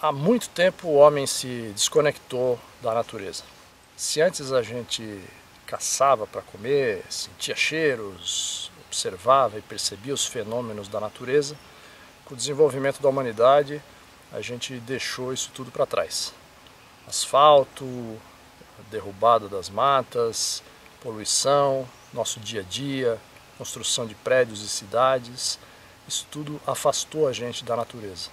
Há muito tempo o homem se desconectou da natureza. Se antes a gente caçava para comer, sentia cheiros, observava e percebia os fenômenos da natureza, com o desenvolvimento da humanidade a gente deixou isso tudo para trás. Asfalto, derrubada das matas, poluição, nosso dia a dia, construção de prédios e cidades, isso tudo afastou a gente da natureza.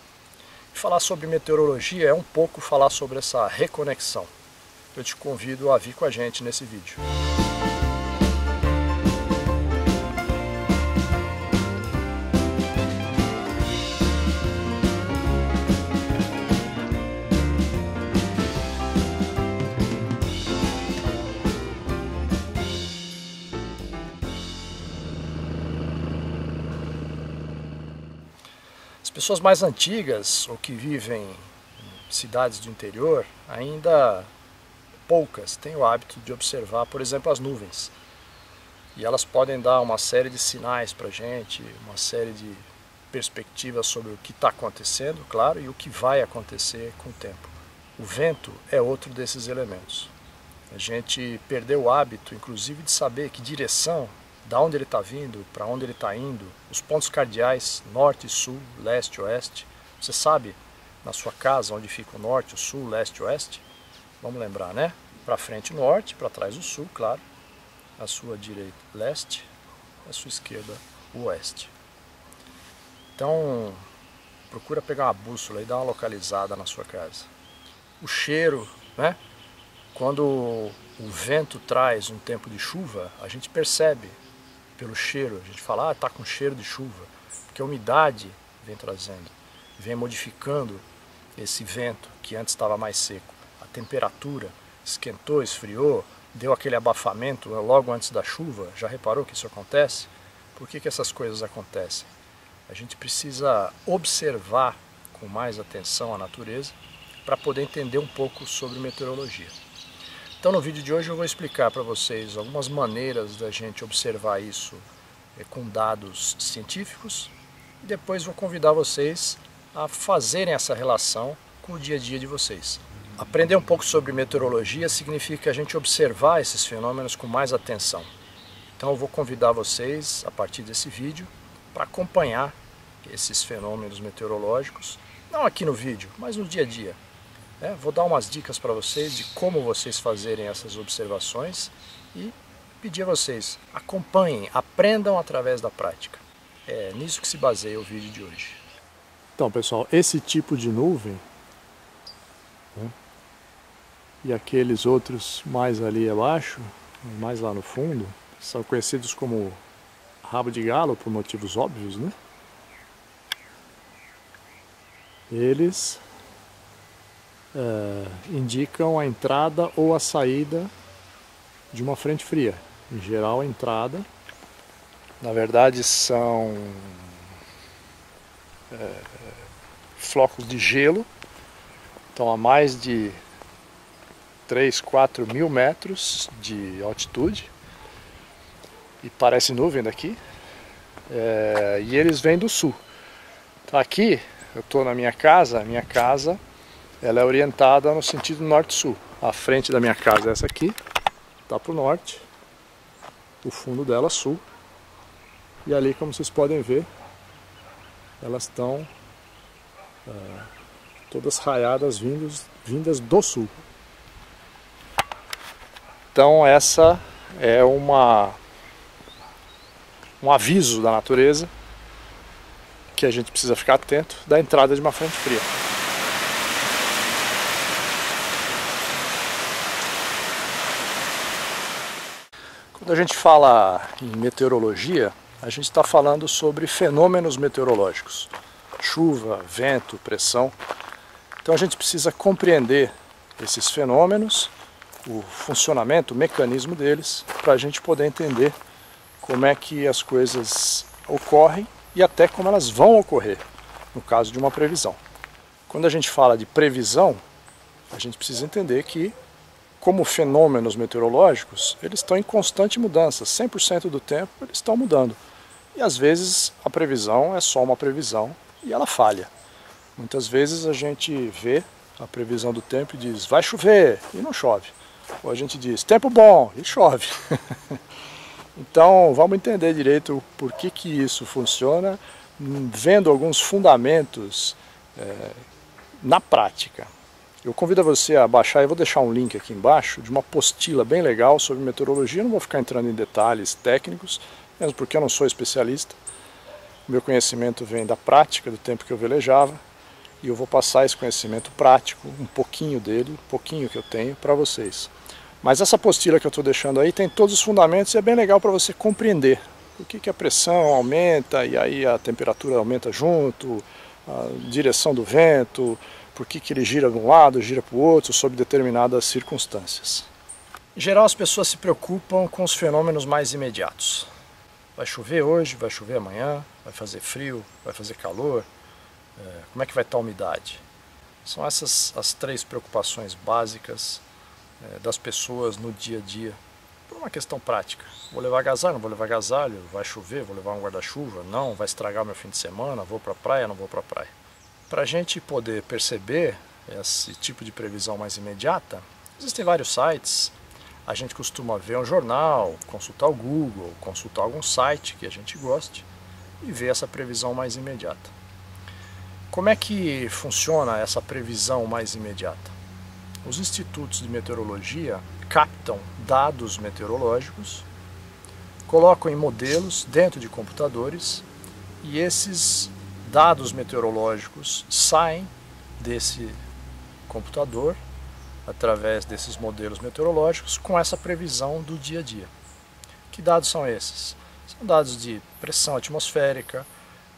Falar sobre meteorologia é um pouco falar sobre essa reconexão. Eu te convido a vir com a gente nesse vídeo. pessoas mais antigas ou que vivem em cidades do interior, ainda poucas têm o hábito de observar, por exemplo, as nuvens. E elas podem dar uma série de sinais para a gente, uma série de perspectivas sobre o que está acontecendo, claro, e o que vai acontecer com o tempo. O vento é outro desses elementos. A gente perdeu o hábito, inclusive, de saber que direção da onde ele está vindo, para onde ele está indo, os pontos cardeais norte, sul, leste, oeste. Você sabe na sua casa onde fica o norte, o sul, leste, oeste? Vamos lembrar, né? Para frente norte, para trás o sul, claro. A sua direita leste, a sua esquerda oeste. Então, procura pegar uma bússola e dar uma localizada na sua casa. O cheiro, né? Quando o vento traz um tempo de chuva, a gente percebe pelo cheiro. A gente fala, ah, tá com cheiro de chuva, porque a umidade vem trazendo, vem modificando esse vento que antes estava mais seco. A temperatura esquentou, esfriou, deu aquele abafamento logo antes da chuva. Já reparou que isso acontece? Por que, que essas coisas acontecem? A gente precisa observar com mais atenção a natureza para poder entender um pouco sobre meteorologia. Então no vídeo de hoje eu vou explicar para vocês algumas maneiras da gente observar isso eh, com dados científicos e depois vou convidar vocês a fazerem essa relação com o dia a dia de vocês. Aprender um pouco sobre meteorologia significa a gente observar esses fenômenos com mais atenção. Então eu vou convidar vocês, a partir desse vídeo, para acompanhar esses fenômenos meteorológicos, não aqui no vídeo, mas no dia a dia, é, vou dar umas dicas para vocês de como vocês fazerem essas observações e pedir a vocês, acompanhem, aprendam através da prática. É nisso que se baseia o vídeo de hoje. Então, pessoal, esse tipo de nuvem né, e aqueles outros mais ali abaixo, mais lá no fundo, são conhecidos como rabo de galo por motivos óbvios, né? Eles é, indicam a entrada ou a saída de uma frente fria. Em geral, a entrada. Na verdade, são é, flocos de gelo, estão a mais de 3, 4 mil metros de altitude e parece nuvem daqui. É, e eles vêm do sul. Então, aqui eu estou na minha casa, minha casa ela é orientada no sentido norte-sul. A frente da minha casa é essa aqui, está para o norte, o fundo dela sul. E ali, como vocês podem ver, elas estão eh, todas raiadas vindos, vindas do sul. Então essa é uma um aviso da natureza que a gente precisa ficar atento da entrada de uma frente fria. Quando a gente fala em meteorologia, a gente está falando sobre fenômenos meteorológicos, chuva, vento, pressão. Então a gente precisa compreender esses fenômenos, o funcionamento, o mecanismo deles, para a gente poder entender como é que as coisas ocorrem e até como elas vão ocorrer, no caso de uma previsão. Quando a gente fala de previsão, a gente precisa entender que como fenômenos meteorológicos, eles estão em constante mudança, 100% do tempo eles estão mudando. E às vezes a previsão é só uma previsão e ela falha. Muitas vezes a gente vê a previsão do tempo e diz vai chover e não chove. Ou a gente diz tempo bom e chove. então vamos entender direito por que, que isso funciona, hum, vendo alguns fundamentos é, na prática. Eu convido a você a baixar, eu vou deixar um link aqui embaixo de uma apostila bem legal sobre meteorologia, eu não vou ficar entrando em detalhes técnicos, mesmo porque eu não sou especialista. O meu conhecimento vem da prática, do tempo que eu velejava, e eu vou passar esse conhecimento prático, um pouquinho dele, um pouquinho que eu tenho, para vocês. Mas essa apostila que eu estou deixando aí tem todos os fundamentos e é bem legal para você compreender o que, que a pressão aumenta e aí a temperatura aumenta junto, a direção do vento, por que, que ele gira de um lado, gira para o outro, sob determinadas circunstâncias. Em geral, as pessoas se preocupam com os fenômenos mais imediatos. Vai chover hoje, vai chover amanhã, vai fazer frio, vai fazer calor, é, como é que vai estar a umidade. São essas as três preocupações básicas é, das pessoas no dia a dia, por uma questão prática. Vou levar agasalho, não vou levar agasalho, vai chover, vou levar um guarda-chuva, não, vai estragar meu fim de semana, vou para a praia, não vou para a praia. Para a gente poder perceber esse tipo de previsão mais imediata, existem vários sites. A gente costuma ver um jornal, consultar o Google, consultar algum site que a gente goste e ver essa previsão mais imediata. Como é que funciona essa previsão mais imediata? Os institutos de meteorologia captam dados meteorológicos, colocam em modelos dentro de computadores e esses dados meteorológicos saem desse computador através desses modelos meteorológicos com essa previsão do dia a dia. Que dados são esses? São dados de pressão atmosférica,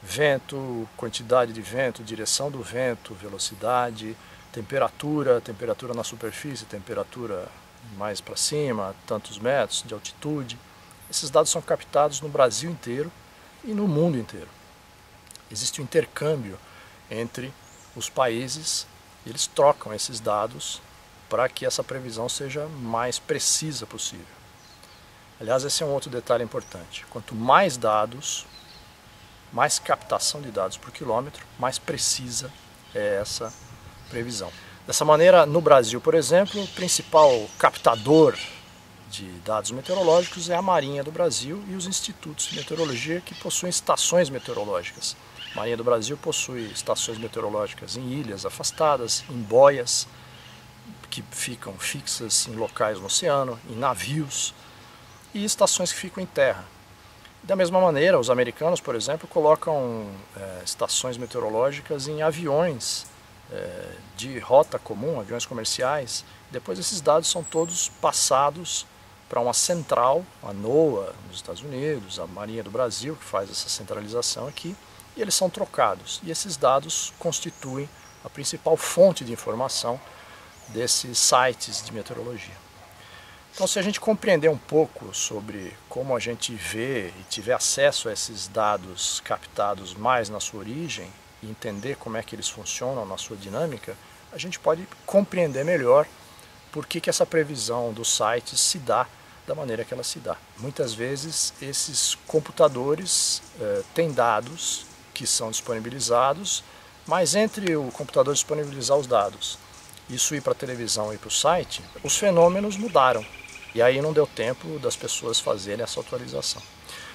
vento, quantidade de vento, direção do vento, velocidade, temperatura, temperatura na superfície, temperatura mais para cima, tantos metros de altitude. Esses dados são captados no Brasil inteiro e no mundo inteiro existe um intercâmbio entre os países, e eles trocam esses dados para que essa previsão seja mais precisa possível. Aliás, esse é um outro detalhe importante. Quanto mais dados, mais captação de dados por quilômetro, mais precisa é essa previsão. Dessa maneira, no Brasil, por exemplo, o principal captador de dados meteorológicos é a Marinha do Brasil e os institutos de meteorologia que possuem estações meteorológicas. Marinha do Brasil possui estações meteorológicas em ilhas afastadas, em boias que ficam fixas em locais no oceano, em navios e estações que ficam em terra. Da mesma maneira, os americanos, por exemplo, colocam é, estações meteorológicas em aviões é, de rota comum, aviões comerciais. Depois esses dados são todos passados para uma central, a NOAA nos Estados Unidos, a Marinha do Brasil, que faz essa centralização aqui, e eles são trocados. E esses dados constituem a principal fonte de informação desses sites de meteorologia. Então, se a gente compreender um pouco sobre como a gente vê e tiver acesso a esses dados captados mais na sua origem e entender como é que eles funcionam na sua dinâmica, a gente pode compreender melhor por que, que essa previsão dos sites se dá da maneira que ela se dá. Muitas vezes esses computadores eh, têm dados que são disponibilizados, mas entre o computador disponibilizar os dados, isso ir para a televisão e para o site, os fenômenos mudaram. E aí não deu tempo das pessoas fazerem essa atualização.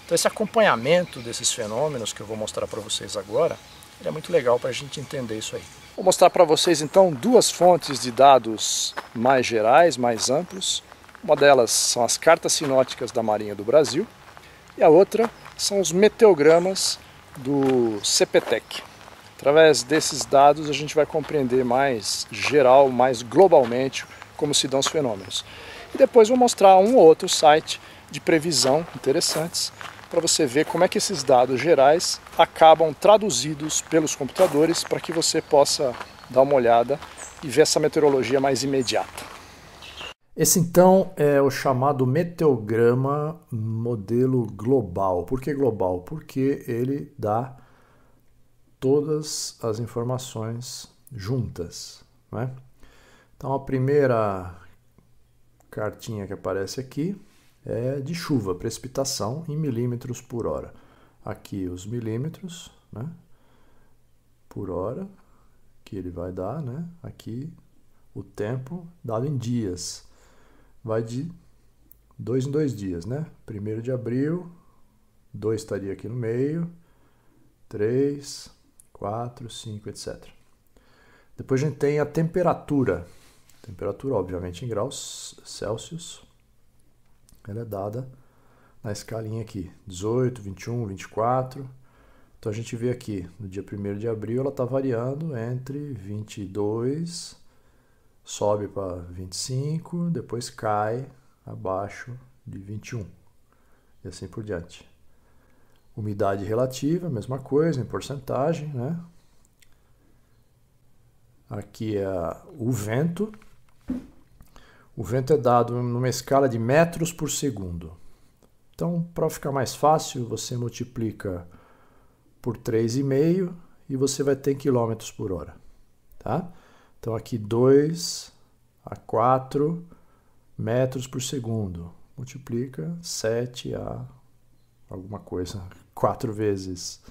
Então esse acompanhamento desses fenômenos que eu vou mostrar para vocês agora, é muito legal para a gente entender isso aí. Vou mostrar para vocês então duas fontes de dados mais gerais, mais amplos. Uma delas são as cartas sinóticas da Marinha do Brasil e a outra são os meteogramas do CPTEC. Através desses dados a gente vai compreender mais geral, mais globalmente como se dão os fenômenos. E depois vou mostrar um ou outro site de previsão interessantes para você ver como é que esses dados gerais acabam traduzidos pelos computadores para que você possa dar uma olhada e ver essa meteorologia mais imediata. Esse então é o chamado meteograma modelo global. Por que global? Porque ele dá todas as informações juntas. Né? Então a primeira cartinha que aparece aqui é de chuva, precipitação em milímetros por hora. Aqui os milímetros né? por hora que ele vai dar, né? aqui o tempo dado em dias vai de dois em dois dias, né? Primeiro de abril, dois estaria aqui no meio, três, quatro, cinco, etc. Depois a gente tem a temperatura. Temperatura, obviamente, em graus Celsius. Ela é dada na escalinha aqui, 18, 21, 24. Então a gente vê aqui, no dia 1 de abril, ela está variando entre 22 sobe para 25, depois cai abaixo de 21 e assim por diante. Umidade relativa, mesma coisa, em porcentagem, né? Aqui é o vento. O vento é dado numa escala de metros por segundo. Então, para ficar mais fácil, você multiplica por 3,5 e você vai ter quilômetros por hora, tá? Então aqui 2 a 4 metros por segundo. Multiplica 7 a alguma coisa, 4 vezes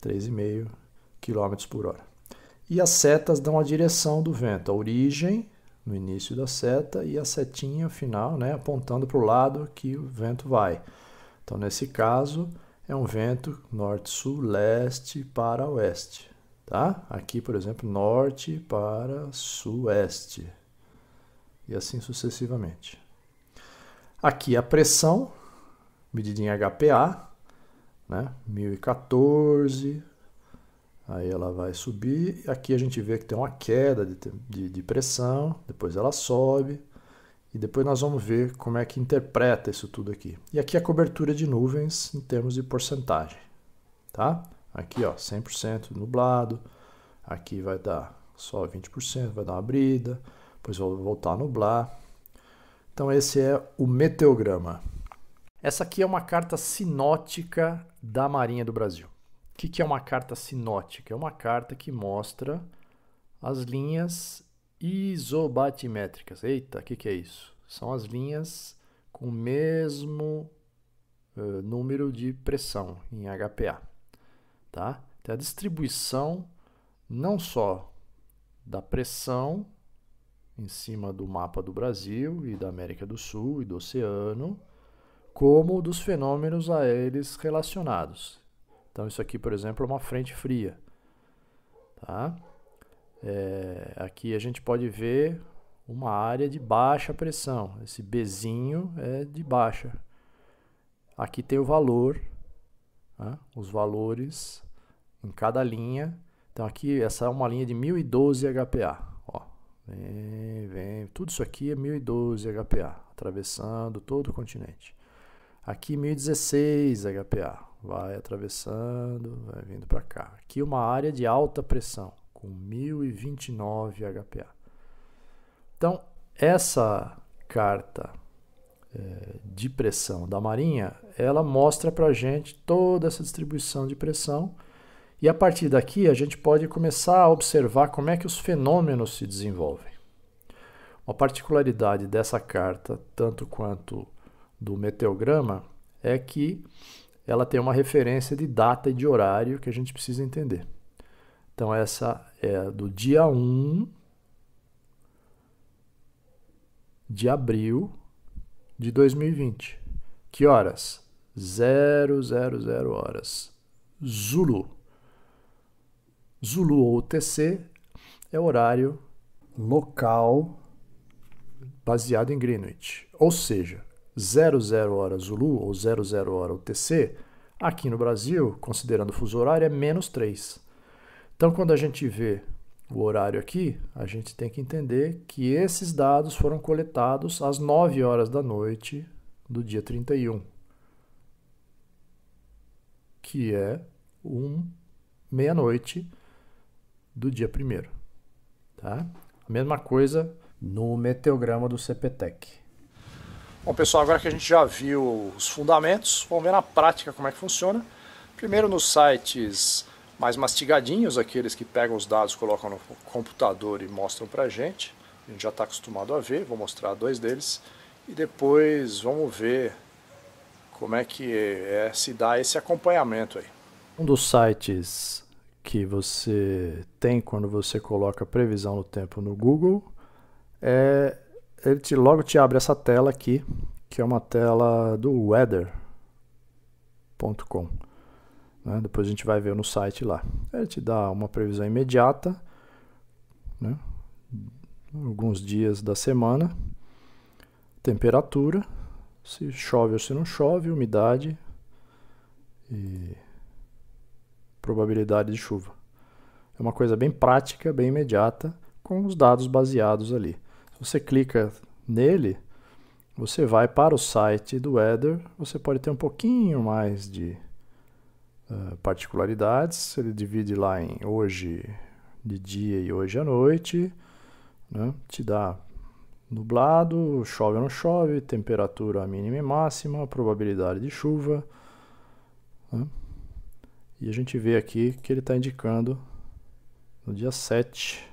3,5 km por hora. E as setas dão a direção do vento, a origem no início da seta e a setinha final, né, apontando para o lado que o vento vai. Então, nesse caso, é um vento norte-sul, leste para oeste. Tá? Aqui, por exemplo, norte para sueste. E assim sucessivamente. Aqui a pressão, medida em HPA, né? 1014. Aí ela vai subir. Aqui a gente vê que tem uma queda de, de, de pressão, depois ela sobe. E depois nós vamos ver como é que interpreta isso tudo aqui. E aqui a cobertura de nuvens em termos de porcentagem, tá? Aqui, ó, 100% nublado. Aqui vai dar só 20%, vai dar uma brida, depois vou voltar a nublar. Então esse é o meteograma. Essa aqui é uma carta sinótica da Marinha do Brasil. O que, que é uma carta sinótica? É uma carta que mostra as linhas isobatimétricas. Eita, o que, que é isso? São as linhas com o mesmo uh, número de pressão em HPA tá? a distribuição não só da pressão em cima do mapa do Brasil e da América do Sul e do oceano, como dos fenômenos a eles relacionados. Então, isso aqui, por exemplo, é uma frente fria. Tá? É, aqui a gente pode ver uma área de baixa pressão. Esse Bzinho é de baixa. Aqui tem o valor né? os valores em cada linha. Então aqui essa é uma linha de 1012 HPA. Ó, vem, vem. Tudo isso aqui é 1012 HPA, atravessando todo o continente. Aqui 1016 HPA, vai atravessando, vai vindo para cá. Aqui uma área de alta pressão com 1029 HPA. Então, essa carta eh, de pressão da Marinha, ela mostra para a gente toda essa distribuição de pressão. E a partir daqui a gente pode começar a observar como é que os fenômenos se desenvolvem. Uma particularidade dessa carta, tanto quanto do meteograma, é que ela tem uma referência de data e de horário que a gente precisa entender. Então, essa é do dia 1 de abril de 2020. Que horas? 000 horas. Zulu. Zulu ou TC é horário local baseado em Greenwich. Ou seja, 00 horas Zulu ou 00 hora UTC, aqui no Brasil, considerando o fuso horário, é menos 3. Então, quando a gente vê o horário aqui, a gente tem que entender que esses dados foram coletados às 9 horas da noite do dia 31, que é um meia-noite do dia 1 tá? A mesma coisa no meteograma do CPTEC. Bom, pessoal, agora que a gente já viu os fundamentos, vamos ver na prática como é que funciona. Primeiro nos sites mais mastigadinhos, aqueles que pegam os dados, colocam no computador e mostram para a gente. A gente já está acostumado a ver, vou mostrar dois deles. E depois vamos ver como é que é, é, se dá esse acompanhamento aí. Um dos sites que você tem quando você coloca previsão do tempo no Google é ele te, logo te abre essa tela aqui, que é uma tela do weather.com. Né? Depois a gente vai ver no site lá. Ele te dá uma previsão imediata, né? alguns dias da semana, temperatura, se chove ou se não chove, umidade e probabilidade de chuva. É uma coisa bem prática, bem imediata, com os dados baseados ali. Se você clica nele, você vai para o site do Weather, você pode ter um pouquinho mais de ah, particularidades. Ele divide lá em hoje de dia e hoje à noite. Né? Te dá nublado, chove ou não chove, temperatura mínima e máxima, probabilidade de chuva. Né? E a gente vê aqui que ele está indicando no dia 7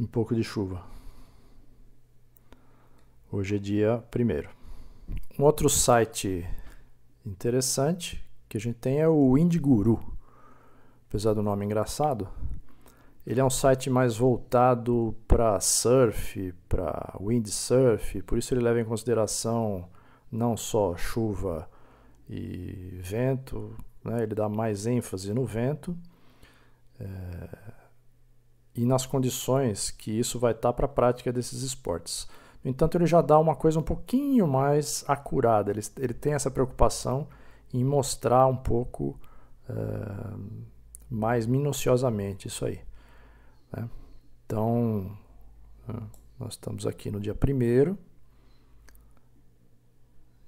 um pouco de chuva. Hoje é dia 1. Um outro site interessante que a gente tem é o Indiguru. Apesar do nome engraçado, ele é um site mais voltado para surf, para windsurf, por isso ele leva em consideração não só chuva e vento, né? ele dá mais ênfase no vento é... e nas condições que isso vai estar tá para a prática desses esportes. No entanto, ele já dá uma coisa um pouquinho mais acurada, ele, ele tem essa preocupação em mostrar um pouco uh, mais minuciosamente isso aí. Né? Então, né, nós estamos aqui no dia primeiro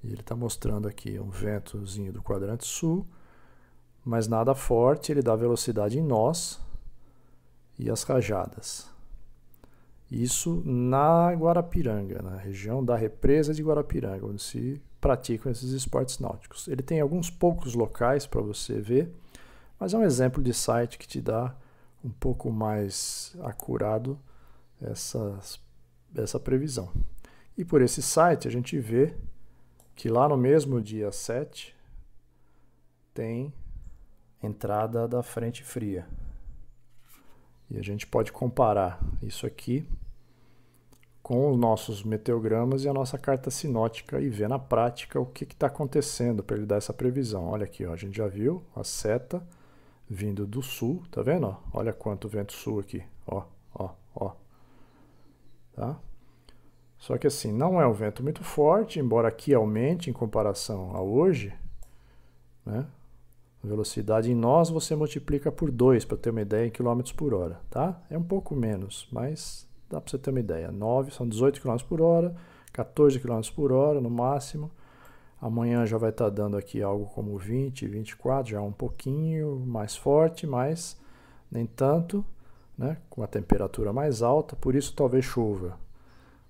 e ele está mostrando aqui um ventozinho do quadrante sul, mas nada forte, ele dá velocidade em nós e as rajadas. Isso na Guarapiranga, na região da represa de Guarapiranga, onde se praticam esses esportes náuticos. Ele tem alguns poucos locais para você ver, mas é um exemplo de site que te dá um pouco mais acurado essa essa previsão. E por esse site a gente vê que lá no mesmo dia 7 tem entrada da frente fria. E a gente pode comparar isso aqui com os nossos meteogramas e a nossa carta sinótica e ver na prática o que está acontecendo para ele dar essa previsão. Olha aqui, ó, a gente já viu a seta vindo do sul, tá vendo? Ó, olha quanto vento sul aqui, ó, ó, ó. Tá? Só que assim, não é um vento muito forte, embora aqui aumente em comparação a hoje, né? A velocidade em nós você multiplica por 2, para ter uma ideia em quilômetros por hora, tá? É um pouco menos, mas dá para você ter uma ideia. 9 são 18 km por hora, 14 km por hora no máximo. Amanhã já vai estar tá dando aqui algo como 20, 24, já é um pouquinho mais forte, mas nem tanto, né? com a temperatura mais alta, por isso talvez chuva.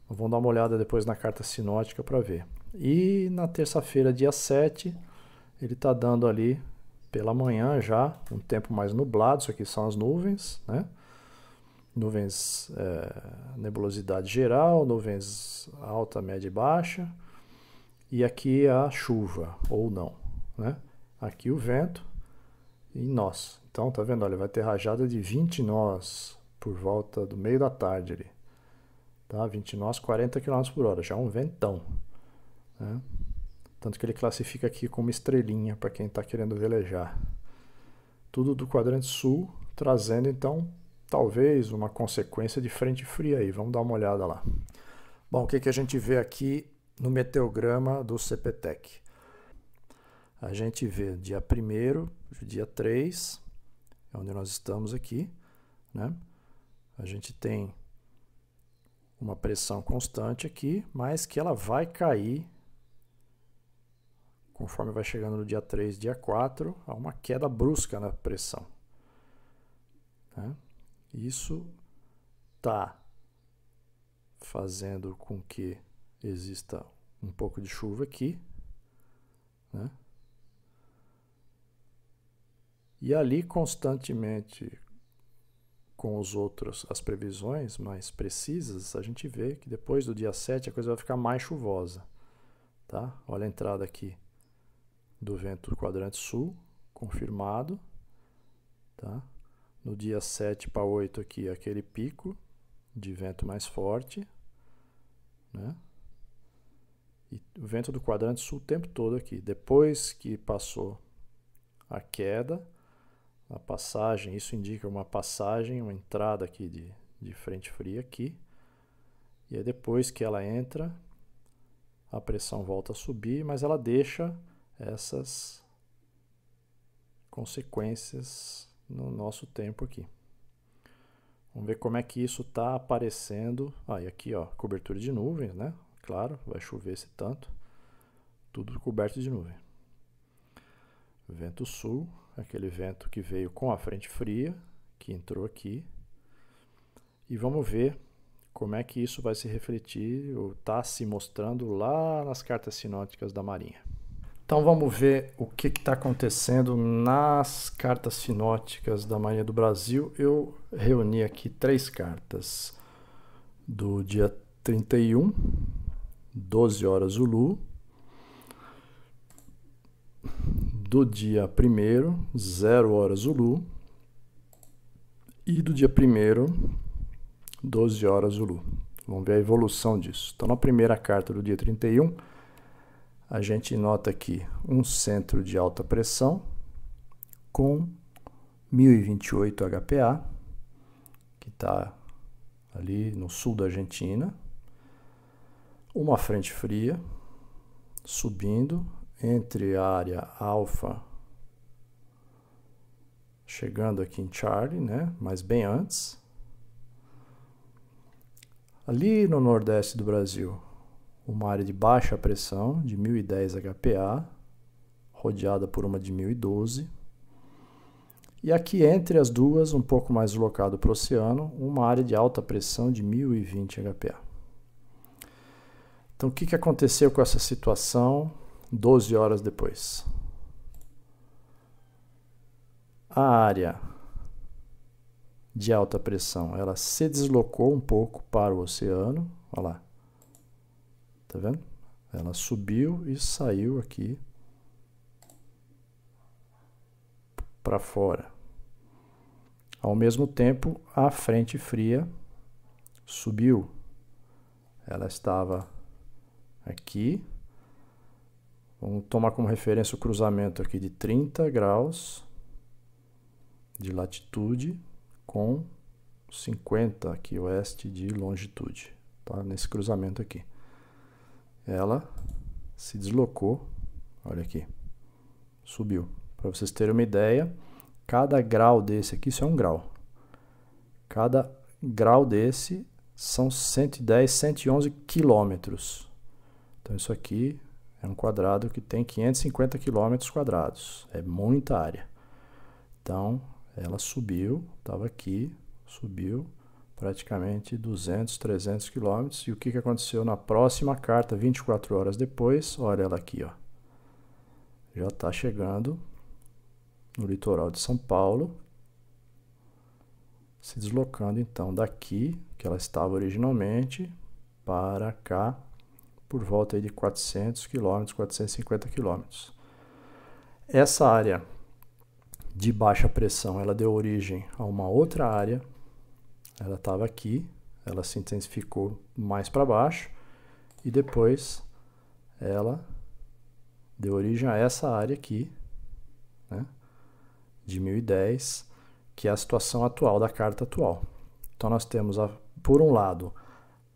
Vamos dar uma olhada depois na carta sinótica para ver. E na terça-feira, dia 7, ele está dando ali pela manhã já um tempo mais nublado, isso aqui são as nuvens, né? nuvens é, nebulosidade geral, nuvens alta, média e baixa, e aqui é a chuva ou não, né? Aqui o vento e nós. Então, tá vendo? Olha, vai ter rajada de 20 nós por volta do meio da tarde ali, tá? 20 nós, 40 km por hora, já é um ventão, né? Tanto que ele classifica aqui como estrelinha para quem está querendo velejar. Tudo do quadrante sul, trazendo então talvez uma consequência de frente fria aí. Vamos dar uma olhada lá. Bom, o que, que a gente vê aqui no meteograma do CPTEC? A gente vê dia 1 dia 3, é onde nós estamos aqui, né? A gente tem uma pressão constante aqui, mas que ela vai cair conforme vai chegando no dia 3, dia 4, há uma queda brusca na pressão. Né? Isso está fazendo com que exista um pouco de chuva aqui, né? E ali constantemente com os outros as previsões mais precisas, a gente vê que depois do dia 7 a coisa vai ficar mais chuvosa, tá? Olha a entrada aqui do vento do quadrante sul, confirmado, tá? No dia 7 para 8 aqui, aquele pico de vento mais forte, né? E o vento do quadrante sul o tempo todo aqui. Depois que passou a queda, a passagem, isso indica uma passagem, uma entrada aqui de, de frente fria aqui. E aí depois que ela entra, a pressão volta a subir, mas ela deixa essas consequências no nosso tempo aqui. Vamos ver como é que isso está aparecendo. Aí ah, aqui, ó, cobertura de nuvens, né? Claro, vai chover esse tanto. Tudo coberto de nuvem. Vento sul, aquele vento que veio com a frente fria, que entrou aqui. E vamos ver como é que isso vai se refletir ou está se mostrando lá nas cartas sinóticas da Marinha. Então vamos ver o que está acontecendo nas cartas sinóticas da Marinha do Brasil. Eu reuni aqui três cartas do dia 31, 12 horas Zulu, do dia 1, 0 horas Zulu, e do dia 1, 12 horas Zulu. Vamos ver a evolução disso. Então, na primeira carta do dia 31, a gente nota aqui um centro de alta pressão com 1028 HPa, que está ali no sul da Argentina, uma frente fria subindo entre a área alfa, chegando aqui em Charlie, né? mas bem antes. Ali no nordeste do Brasil, uma área de baixa pressão de 1010 HPa, rodeada por uma de 1012. E aqui entre as duas, um pouco mais locado para o oceano, uma área de alta pressão de 1020 HPa. Então, o que, que aconteceu com essa situação 12 horas depois? A área de alta pressão ela se deslocou um pouco para o oceano, olha lá, Tá vendo? Ela subiu e saiu aqui para fora. Ao mesmo tempo, a frente fria subiu. Ela estava aqui. Vamos tomar como referência o cruzamento aqui de 30 graus de latitude com 50 aqui oeste de longitude, tá? Nesse cruzamento aqui ela se deslocou. Olha aqui, subiu. Para vocês terem uma ideia, cada grau desse aqui, isso é um grau. Cada grau desse são 110, 111 quilômetros. Então isso aqui é um quadrado que tem 550 quilômetros quadrados. É muita área. Então ela subiu, estava aqui, subiu praticamente 200, 300 quilômetros. E o que, que aconteceu na próxima carta, 24 horas depois? Olha ela aqui, ó. já está chegando no litoral de São Paulo, se deslocando então daqui, que ela estava originalmente, para cá, por volta de 400 quilômetros, 450 quilômetros. Essa área de baixa pressão, ela deu origem a uma outra área ela estava aqui, ela se intensificou mais para baixo e depois ela deu origem a essa área aqui, né, de 1010, que é a situação atual da carta atual. Então nós temos, a, por um lado,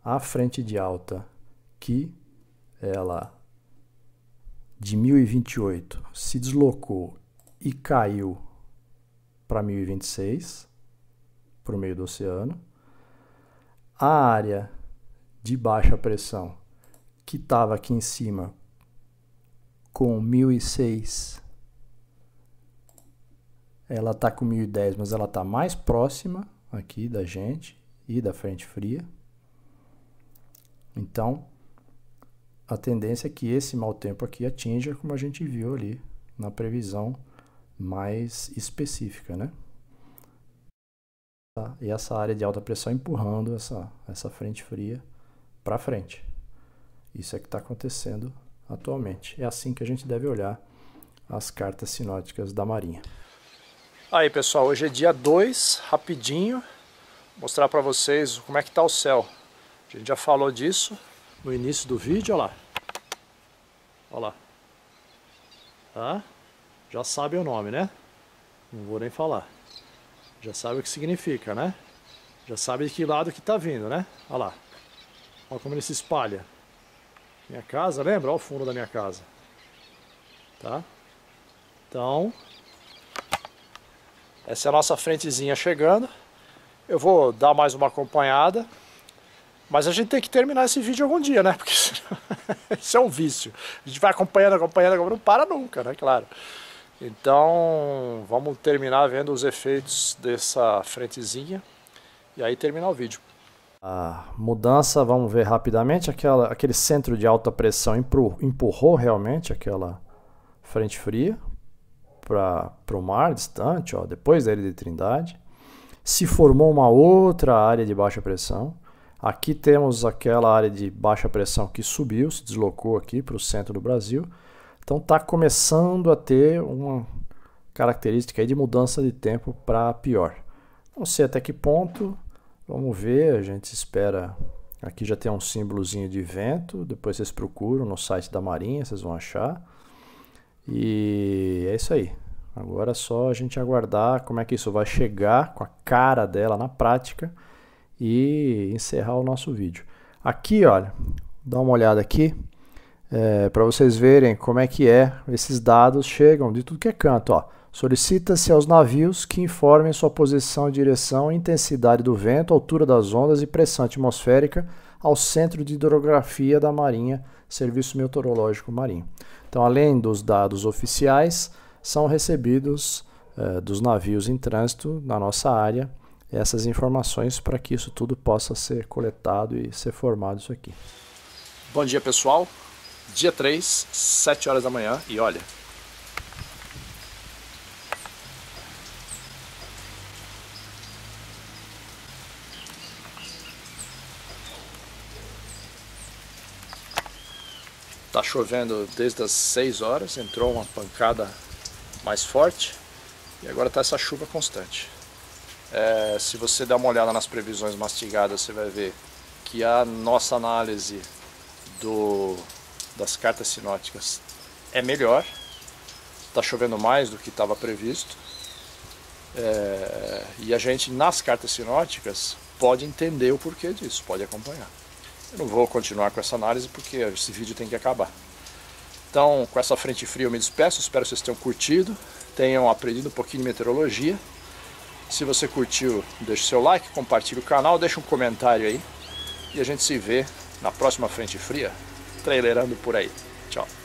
a frente de alta que ela de 1028 se deslocou e caiu para 1026, por meio do oceano. A área de baixa pressão que estava aqui em cima com 1006 ela está com 1010, mas ela está mais próxima aqui da gente e da frente fria. Então, a tendência é que esse mau tempo aqui atinja, como a gente viu ali na previsão mais específica, né? Tá? e essa área de alta pressão empurrando essa, essa frente fria para frente. Isso é que está acontecendo atualmente. É assim que a gente deve olhar as cartas sinóticas da Marinha. Aí pessoal, hoje é dia 2, rapidinho, mostrar para vocês como é que está o céu. A gente já falou disso no início do vídeo, olha lá. Olha lá. Tá? Já sabe o nome, né? Não vou nem falar. Já sabe o que significa, né? Já sabe de que lado que tá vindo, né? Olha lá. Olha como ele se espalha. Minha casa, lembra? Olha o fundo da minha casa. Tá? Então, essa é a nossa frentezinha chegando. Eu vou dar mais uma acompanhada. Mas a gente tem que terminar esse vídeo algum dia, né? Porque isso é um vício. A gente vai acompanhando, acompanhando, acompanhando. Não para nunca, né? Claro. Então vamos terminar vendo os efeitos dessa frentezinha e aí terminar o vídeo. A mudança, vamos ver rapidamente, aquela, aquele centro de alta pressão empurrou realmente aquela frente fria para o mar distante, ó, depois da ilha de Trindade. Se formou uma outra área de baixa pressão. Aqui temos aquela área de baixa pressão que subiu, se deslocou aqui para o centro do Brasil então está começando a ter uma característica de mudança de tempo para pior. Não sei até que ponto, vamos ver, a gente espera. Aqui já tem um símbolozinho de vento, depois vocês procuram no site da Marinha, vocês vão achar. E é isso aí. Agora é só a gente aguardar como é que isso vai chegar com a cara dela na prática e encerrar o nosso vídeo. Aqui, olha, dá uma olhada aqui é, para vocês verem como é que é, esses dados chegam de tudo que é canto. Solicita-se aos navios que informem sua posição, direção, intensidade do vento, altura das ondas e pressão atmosférica ao Centro de Hidrografia da Marinha, Serviço Meteorológico Marinho. Então, além dos dados oficiais, são recebidos é, dos navios em trânsito na nossa área essas informações para que isso tudo possa ser coletado e ser formado isso aqui. Bom dia, pessoal. Dia 3, 7 horas da manhã, e olha. Tá chovendo desde as 6 horas, entrou uma pancada mais forte e agora tá essa chuva constante. É, se você der uma olhada nas previsões mastigadas, você vai ver que a nossa análise do das cartas sinóticas é melhor. Está chovendo mais do que estava previsto. É, e a gente, nas cartas sinóticas, pode entender o porquê disso, pode acompanhar. Eu não vou continuar com essa análise porque esse vídeo tem que acabar. Então, com essa frente fria eu me despeço, espero que vocês tenham curtido, tenham aprendido um pouquinho de meteorologia. Se você curtiu, deixe seu like, compartilhe o canal, deixe um comentário aí e a gente se vê na próxima frente fria trailerando por aí. Tchau.